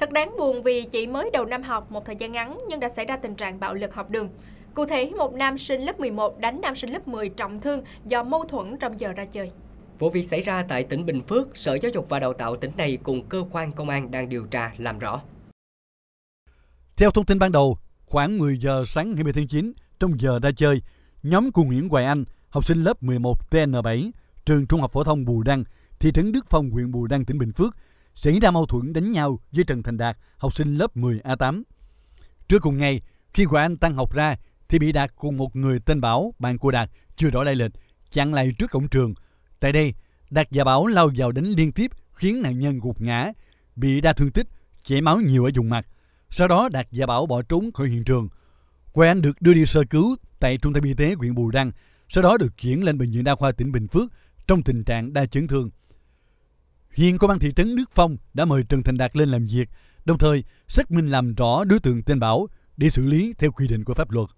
Thật đáng buồn vì chỉ mới đầu năm học một thời gian ngắn nhưng đã xảy ra tình trạng bạo lực học đường. Cụ thể, một nam sinh lớp 11 đánh nam sinh lớp 10 trọng thương do mâu thuẫn trong giờ ra chơi. Vụ việc xảy ra tại tỉnh Bình Phước, Sở Giáo dục và Đào tạo tỉnh này cùng cơ quan công an đang điều tra làm rõ. Theo thông tin ban đầu, khoảng 10 giờ sáng 20 tháng 9, trong giờ ra chơi, nhóm của Nguyễn Hoài Anh, học sinh lớp 11 TN7, trường Trung học phổ thông Bù Đăng, thị trấn Đức Phong, huyện Bù Đăng, tỉnh Bình Phước, xảy ra mâu thuẫn đánh nhau với Trần Thành Đạt, học sinh lớp 10A8. Trưa cùng ngày, khi của anh tăng học ra thì bị Đạt cùng một người tên Bảo, bạn của Đạt, chưa rõ lai lịch, chặn lại trước cổng trường. Tại đây, Đạt và Bảo lao vào đánh liên tiếp khiến nạn nhân gục ngã, bị đa thương tích, chảy máu nhiều ở vùng mặt. Sau đó Đạt và Bảo bỏ trốn khỏi hiện trường. Quê anh được đưa đi sơ cứu tại trung tâm y tế huyện Bù Đăng, sau đó được chuyển lên bệnh viện đa khoa tỉnh Bình Phước trong tình trạng đa chấn thương. Hiện Công an thị trấn Đức Phong đã mời Trần Thành Đạt lên làm việc, đồng thời xác minh làm rõ đối tượng tên Bảo để xử lý theo quy định của pháp luật.